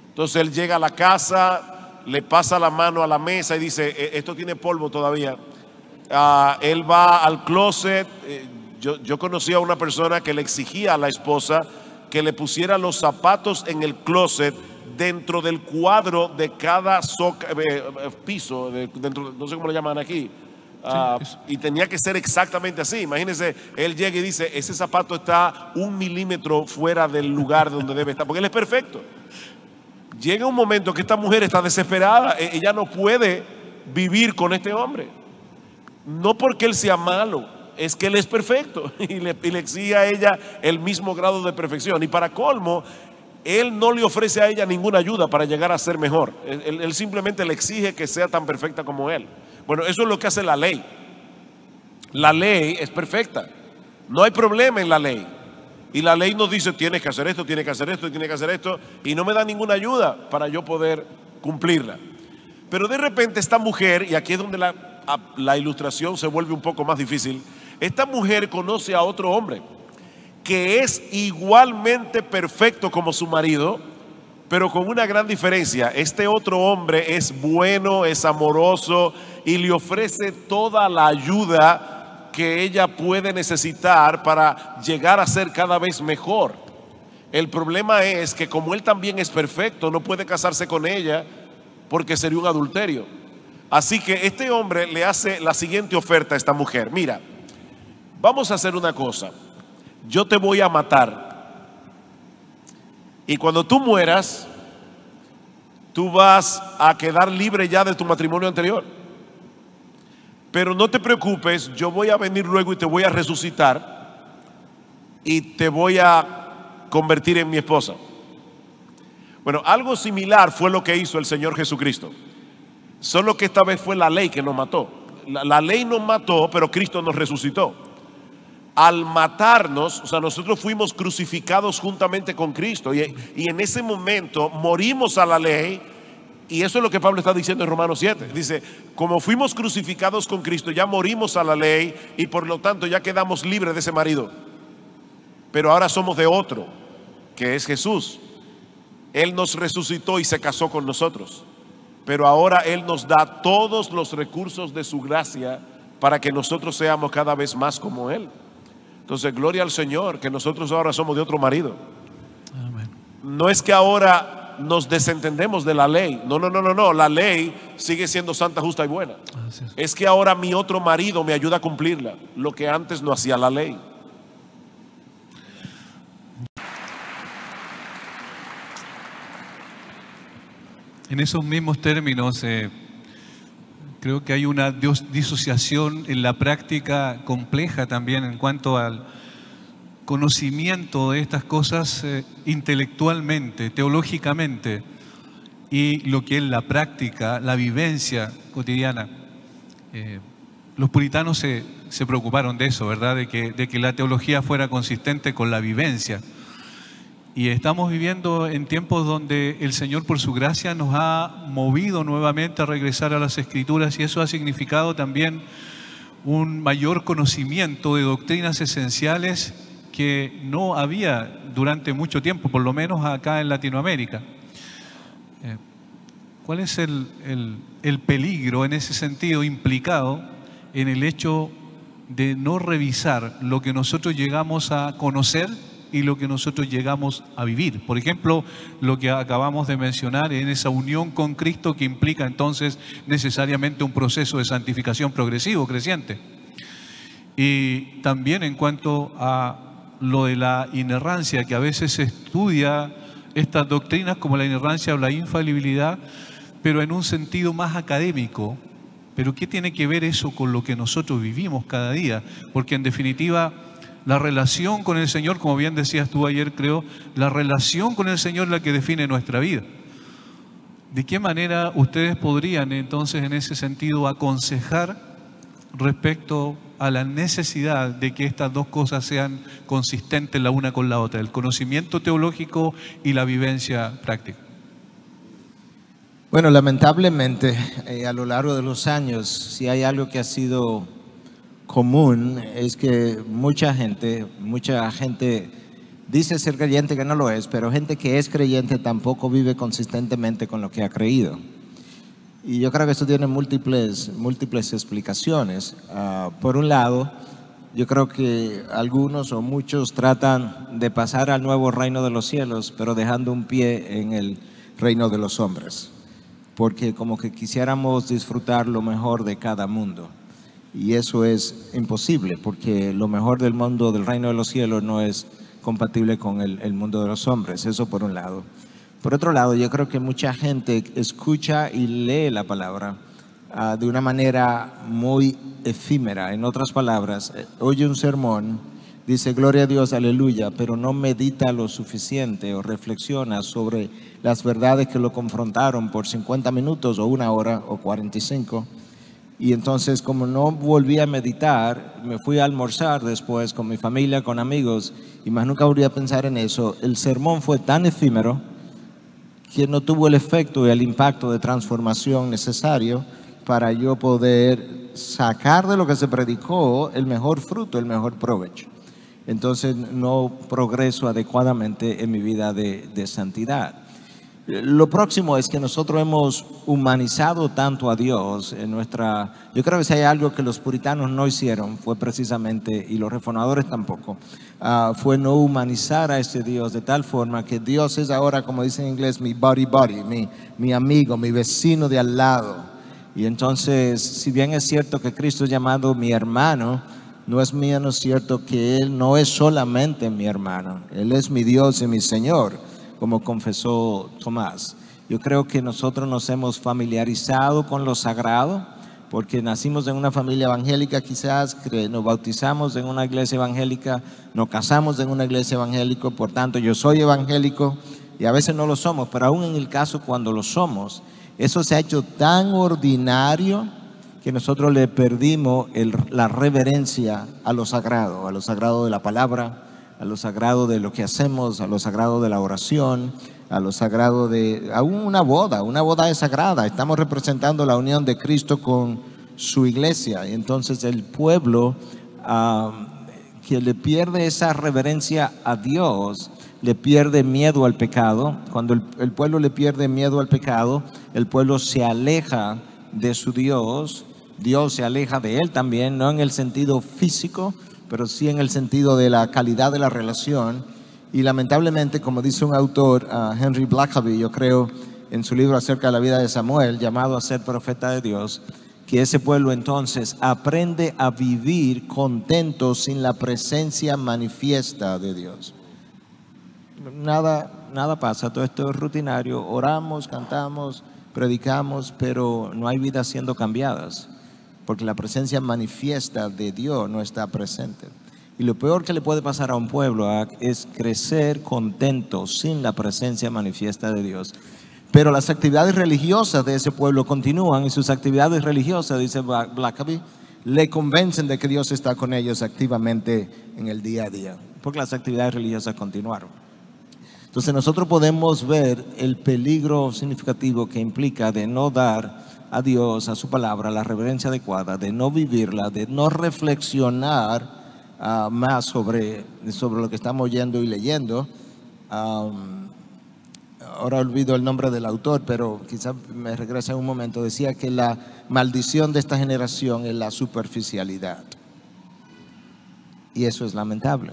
Entonces él llega a la casa, le pasa la mano a la mesa y dice, e, esto tiene polvo todavía. Ah, él va al closet. Eh, yo, yo conocí a una persona que le exigía a la esposa que le pusiera los zapatos en el closet dentro del cuadro de cada eh, eh, piso, dentro, no sé cómo lo llaman aquí. Ah, y tenía que ser exactamente así. Imagínense, él llega y dice, ese zapato está un milímetro fuera del lugar donde debe estar, porque él es perfecto. Llega un momento que esta mujer está desesperada, e, ella no puede vivir con este hombre. No porque él sea malo, es que él es perfecto y le, y le exige a ella el mismo grado de perfección. Y para colmo, él no le ofrece a ella ninguna ayuda para llegar a ser mejor. Él, simplemente le exige que sea tan perfecta como Él. Bueno, eso es lo que hace la ley. La ley es perfecta. No hay problema en la ley. Y la ley nos dice, tienes que hacer esto, tienes que hacer esto, tienes que hacer esto. Y no me da ninguna ayuda para yo poder cumplirla. Pero de repente esta mujer, y aquí es donde la, la ilustración se vuelve un poco más difícil, esta mujer conoce a otro hombre que es igualmente perfecto como su marido, pero con una gran diferencia. Este otro hombre es bueno, es amoroso y le ofrece toda la ayuda que ella puede necesitar para llegar a ser cada vez mejor. El problema es que como él también es perfecto, no puede casarse con ella porque sería un adulterio. Así que este hombre le hace la siguiente oferta a esta mujer. Mira, vamos a hacer una cosa yo te voy a matar. Y cuando tú mueras, tú vas a quedar libre ya de tu matrimonio anterior. Pero no te preocupes, yo voy a venir luego y te voy a resucitar y te voy a convertir en mi esposa. Bueno, algo similar fue lo que hizo el Señor Jesucristo. Solo que esta vez fue la ley que nos mató. La, ley nos mató, pero Cristo nos resucitó al matarnos, o sea, nosotros fuimos crucificados juntamente con Cristo y, y, en ese momento morimos a la ley. Y eso es lo que Pablo está diciendo en Romanos 7. Dice, como fuimos crucificados con Cristo, ya morimos a la ley y por lo tanto ya quedamos libres de ese marido. Pero ahora somos de otro, que es Jesús. Él nos resucitó y se casó con nosotros. Pero ahora Él nos da todos los recursos de su gracia para que nosotros seamos cada vez más como Él. Entonces, gloria al Señor, que nosotros ahora somos de otro marido. No es que ahora nos desentendemos de la ley. No, no, no, no, no. La ley sigue siendo santa, justa y buena. Es. que ahora mi otro marido me ayuda a cumplirla, lo que antes no hacía la ley. En esos mismos términos, eh, Creo que hay una disociación en la práctica compleja también en cuanto al conocimiento de estas cosas eh, intelectualmente, teológicamente, y lo que es la práctica, la vivencia cotidiana. Eh, los puritanos se, se, preocuparon de eso, ¿verdad? De que, de que la teología fuera consistente con la vivencia y estamos viviendo en tiempos donde el Señor por su gracia nos ha movido nuevamente a regresar a las escrituras y eso ha significado también un mayor conocimiento de doctrinas esenciales que no había durante mucho tiempo, por lo menos acá en Latinoamérica. Eh, ¿Cuál es el, peligro en ese sentido implicado en el hecho de no revisar lo que nosotros llegamos a conocer? y lo que nosotros llegamos a vivir. Por ejemplo, lo que acabamos de mencionar en esa unión con Cristo que implica entonces necesariamente un proceso de santificación progresivo, creciente. Y también en cuanto a lo de la inerrancia, que a veces se estudia estas doctrinas como la inerrancia o la infalibilidad, pero en un sentido más académico. Pero ¿qué tiene que ver eso con lo que nosotros vivimos cada día? Porque en definitiva la relación con el Señor, como bien decías tú ayer, creo, la relación con el Señor es la que define nuestra vida. ¿De qué manera ustedes podrían entonces en ese sentido aconsejar respecto a la necesidad de que estas dos cosas sean consistentes la una con la otra, el conocimiento teológico y la vivencia práctica? Bueno, lamentablemente eh, a lo largo de los años, si hay algo que ha sido común es que mucha gente, mucha gente dice ser creyente que no lo es, pero gente que es creyente tampoco vive consistentemente con lo que ha creído. Y yo creo que esto tiene múltiples, múltiples explicaciones. Ah, por un lado, yo creo que algunos o muchos tratan de pasar al nuevo reino de los cielos, pero dejando un pie en el reino de los hombres, porque como que quisiéramos disfrutar lo mejor de cada mundo. Y eso es imposible, porque lo mejor del mundo, del reino de los cielos, no es compatible con el, mundo de los hombres. Eso por un lado. Por otro lado, yo creo que mucha gente escucha y lee la palabra ah, de una manera muy efímera. En otras palabras, eh, oye un sermón, dice gloria a Dios, aleluya, pero no medita lo suficiente o reflexiona sobre las verdades que lo confrontaron por 50 minutos o una hora o 45 y entonces, como no volví a meditar, me fui a almorzar después con mi familia, con amigos, y más nunca volví a pensar en eso. El sermón fue tan efímero que no tuvo el efecto y el impacto de transformación necesario para yo poder sacar de lo que se predicó el mejor fruto, el mejor provecho. Entonces no progreso adecuadamente en mi vida de, de santidad. Lo próximo es que nosotros hemos humanizado tanto a Dios en nuestra... Yo creo que si hay algo que los puritanos no hicieron fue precisamente, y los reformadores tampoco, ah, fue no humanizar a este Dios de tal forma que Dios es ahora, como dicen en inglés, mi body body, mi, mi amigo, mi vecino de al lado. Y entonces, si bien es cierto que Cristo es llamado mi hermano, no es menos cierto que Él no es solamente mi hermano, Él es mi Dios y mi Señor como confesó Tomás. Yo creo que nosotros nos hemos familiarizado con lo sagrado, porque nacimos en una familia evangélica quizás, nos bautizamos en una iglesia evangélica, nos casamos en una iglesia evangélica, por tanto yo soy evangélico y a veces no lo somos, pero aún en el caso cuando lo somos, eso se ha hecho tan ordinario que nosotros le perdimos la reverencia a lo sagrado, a lo sagrado de la palabra, a lo sagrado de lo que hacemos, a lo sagrado de la oración, a lo sagrado de, a una boda, una boda es sagrada, estamos representando la unión de Cristo con su iglesia, y entonces el pueblo que le pierde esa reverencia a Dios, le pierde miedo al pecado, cuando el pueblo le pierde miedo al pecado, el pueblo se aleja de su Dios, Dios se aleja de él también, no en el sentido físico, pero sí en el sentido de la calidad de la relación. Y lamentablemente, como dice un autor, ah, Henry Blackaby, yo creo, en su libro acerca de la vida de Samuel, llamado a ser profeta de Dios, que ese pueblo entonces aprende a vivir contento sin la presencia manifiesta de Dios. Nada, nada pasa, todo esto es rutinario, oramos, cantamos, predicamos, pero no hay vidas siendo cambiadas porque la presencia manifiesta de Dios no está presente. Y lo peor que le puede pasar a un pueblo ah, es crecer contento sin la presencia manifiesta de Dios. Pero las actividades religiosas de ese pueblo continúan y sus actividades religiosas, dice Blackaby, le convencen de que Dios está con ellos activamente en el día a día, porque las actividades religiosas continuaron. Entonces nosotros podemos ver el peligro significativo que implica de no dar a Dios, a su palabra, la reverencia adecuada, de no vivirla, de no reflexionar ah, más sobre, sobre lo que estamos oyendo y leyendo. ahora olvido el nombre del autor, pero quizás me regrese en un momento. Decía que la maldición de esta generación es la superficialidad. Y eso es lamentable.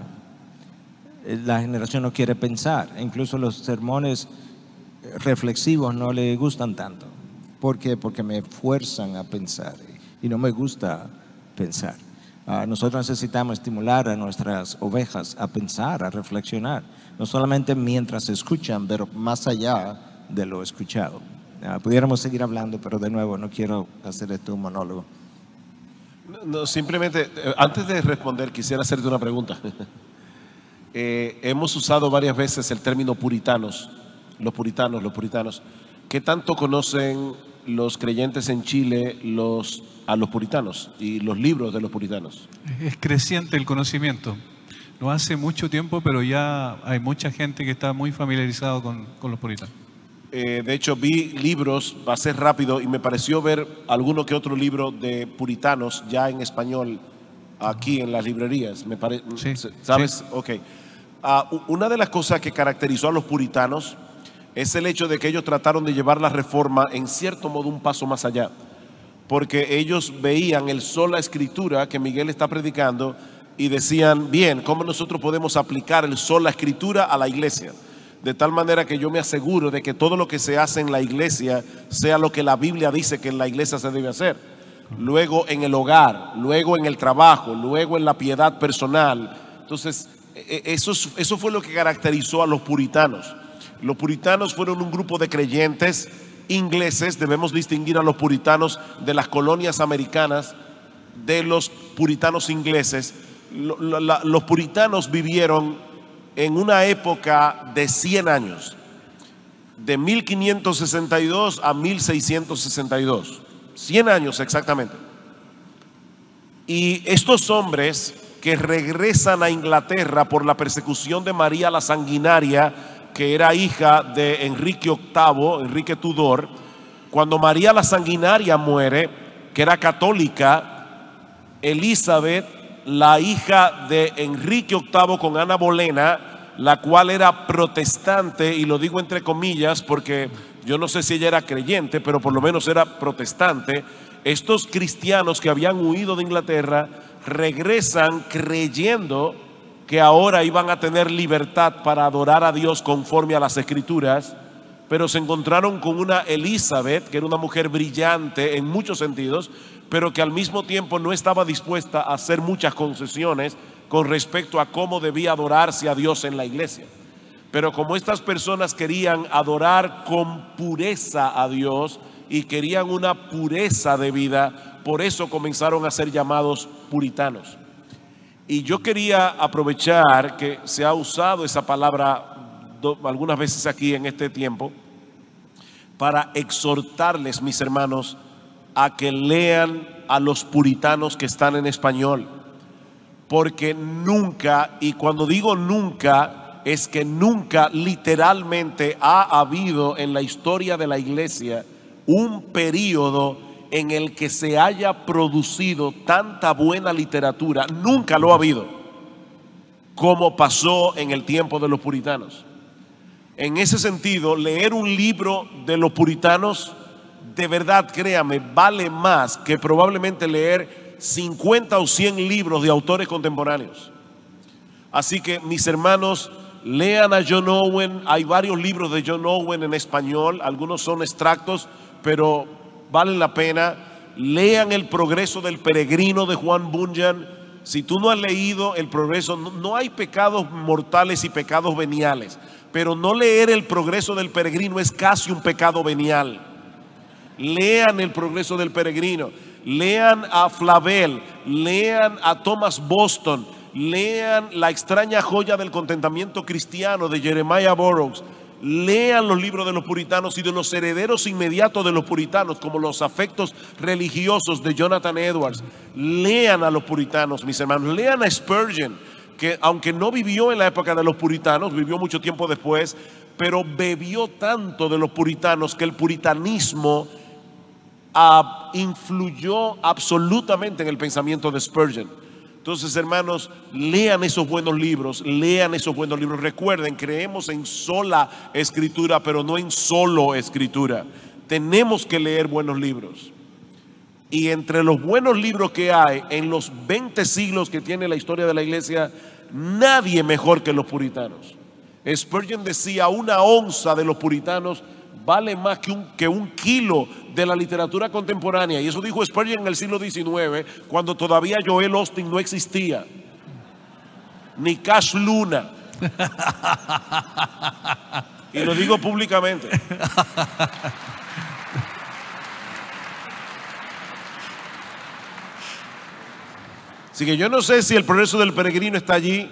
Eh, la generación no quiere pensar. Incluso los sermones reflexivos no le gustan tanto ¿Por qué? Porque me fuerzan a pensar y no me gusta pensar. Ah, nosotros necesitamos estimular a nuestras ovejas a pensar, a reflexionar, no solamente mientras escuchan, pero más allá de lo escuchado. Ah, pudiéramos seguir hablando, pero de nuevo no quiero hacer esto un monólogo. simplemente, eh, antes de responder, quisiera hacerte una pregunta. Eh, hemos usado varias veces el término puritanos, los puritanos, los puritanos. ¿Qué tanto conocen los creyentes en Chile los, a los puritanos y los libros de los puritanos? Es creciente el conocimiento. No hace mucho tiempo, pero ya hay mucha gente que está muy familiarizado con, los puritanos. Eh, de hecho, vi libros, va a ser rápido, y me pareció ver alguno que otro libro de puritanos ya en español aquí en las librerías. Me ¿Sabes? Ok. Ah, una de las cosas que caracterizó a los puritanos es el hecho de que ellos trataron de llevar la reforma en cierto modo un paso más allá, porque ellos veían el sol a escritura que Miguel está predicando y decían, bien, ¿cómo nosotros podemos aplicar el sol a escritura a la iglesia? De tal manera que yo me aseguro de que todo lo que se hace en la iglesia sea lo que la Biblia dice que en la iglesia se debe hacer. Luego en el hogar, luego en el trabajo, luego en la piedad personal. Entonces, e, e, eso, eso fue lo que caracterizó a los puritanos los puritanos fueron un grupo de creyentes ingleses, debemos distinguir a los puritanos de las colonias americanas, de los puritanos ingleses. Los puritanos vivieron en una época de 100 años, de 1562 a 1662, 100 años exactamente. Y estos hombres que regresan a Inglaterra por la persecución de María la Sanguinaria, que era hija de Enrique VIII, Enrique Tudor, cuando María la Sanguinaria muere, que era católica, Elizabeth, la hija de Enrique VIII con Ana Bolena, la cual era protestante, y lo digo entre comillas porque yo no sé si ella era creyente, pero por lo menos era protestante, estos cristianos que habían huido de Inglaterra regresan creyendo que ahora iban a tener libertad para adorar a Dios conforme a las escrituras, pero se encontraron con una Elizabeth, que era una mujer brillante en muchos sentidos, pero que al mismo tiempo no estaba dispuesta a hacer muchas concesiones con respecto a cómo debía adorarse a Dios en la iglesia. Pero como estas personas querían adorar con pureza a Dios y querían una pureza de vida, por eso comenzaron a ser llamados puritanos. Y yo quería aprovechar que se ha usado esa palabra algunas veces aquí en este tiempo para exhortarles, mis hermanos, a que lean a los puritanos que están en español. Porque nunca, y cuando digo nunca, es que nunca literalmente ha habido en la historia de la iglesia un periodo en el que se haya producido tanta buena literatura, nunca lo ha habido, como pasó en el tiempo de los puritanos. En ese sentido, leer un libro de los puritanos, de verdad, créame, vale más que probablemente leer 50 o 100 libros de autores contemporáneos. Así que, mis hermanos, lean a John Owen. Hay varios libros de John Owen en español, algunos son extractos, pero valen la pena. Lean El progreso del peregrino de Juan Bunyan. Si tú no has leído El progreso, no, no hay pecados mortales y pecados veniales. Pero no leer El progreso del peregrino es casi un pecado venial. Lean El progreso del peregrino. Lean a Flavel. Lean a Thomas Boston. Lean La extraña joya del contentamiento cristiano de Jeremiah Burroughs lean los libros de los puritanos y de los herederos inmediatos de los puritanos, como los afectos religiosos de Jonathan Edwards. Lean a los puritanos, mis hermanos, lean a Spurgeon, que aunque no vivió en la época de los puritanos, vivió mucho tiempo después, pero bebió tanto de los puritanos que el puritanismo ah, influyó absolutamente en el pensamiento de Spurgeon. Entonces, hermanos, lean esos buenos libros, lean esos buenos libros. Recuerden, creemos en sola escritura, pero no en solo escritura. Tenemos que leer buenos libros. Y entre los buenos libros que hay en los 20 siglos que tiene la historia de la iglesia, nadie mejor que los puritanos. Spurgeon decía, una onza de los puritanos vale más que un, que un kilo de la literatura contemporánea. Y eso dijo Spurgeon en el siglo XIX, cuando todavía Joel Austin no existía. Ni Cash Luna. Y lo digo públicamente. Así que yo no sé si el progreso del peregrino está allí,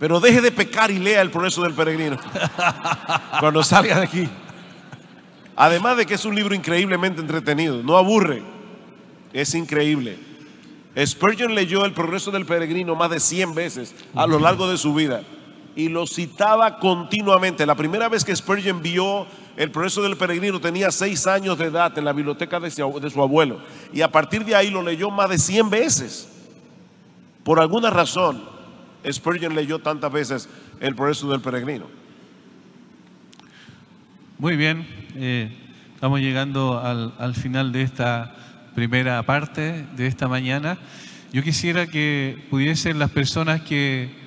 pero deje de pecar y lea el progreso del peregrino. Cuando salga de aquí. Además de que es un libro increíblemente entretenido, no aburre. Es increíble. Spurgeon leyó el progreso del peregrino más de 100 veces a lo largo de su vida y lo citaba continuamente. La primera vez que Spurgeon vio el progreso del peregrino tenía 6 años de edad en la biblioteca de su abuelo y a partir de ahí lo leyó más de 100 veces. Por alguna razón, Spurgeon leyó tantas veces El progreso del peregrino. Muy bien, eh, estamos llegando al, final de esta primera parte de esta mañana. Yo quisiera que pudiesen las personas que,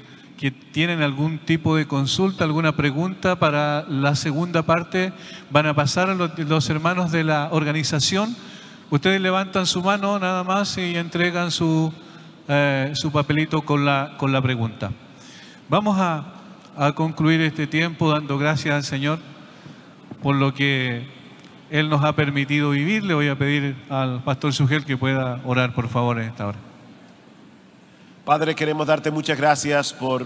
tienen algún tipo de consulta, alguna pregunta para la segunda parte, van a pasar a los hermanos de la organización. Ustedes levantan su mano nada más y entregan su, eh, su papelito con la, con la pregunta. Vamos a, a concluir este tiempo dando gracias al Señor por lo que Él nos ha permitido vivir. Le voy a pedir al pastor Sugel que pueda orar, por favor, en esta hora. Padre, queremos darte muchas gracias por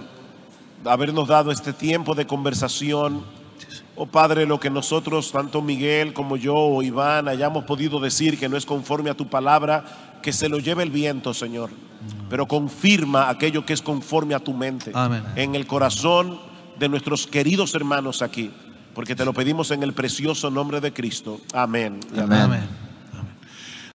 habernos dado este tiempo de conversación. Oh Padre, lo que nosotros, tanto Miguel como yo o Iván, hayamos podido decir que no es conforme a tu palabra, que se lo lleve el viento, Señor. Pero confirma aquello que es conforme a tu mente. En el corazón de nuestros queridos hermanos aquí. Porque te lo pedimos en el precioso nombre de Cristo. Amén. Amén.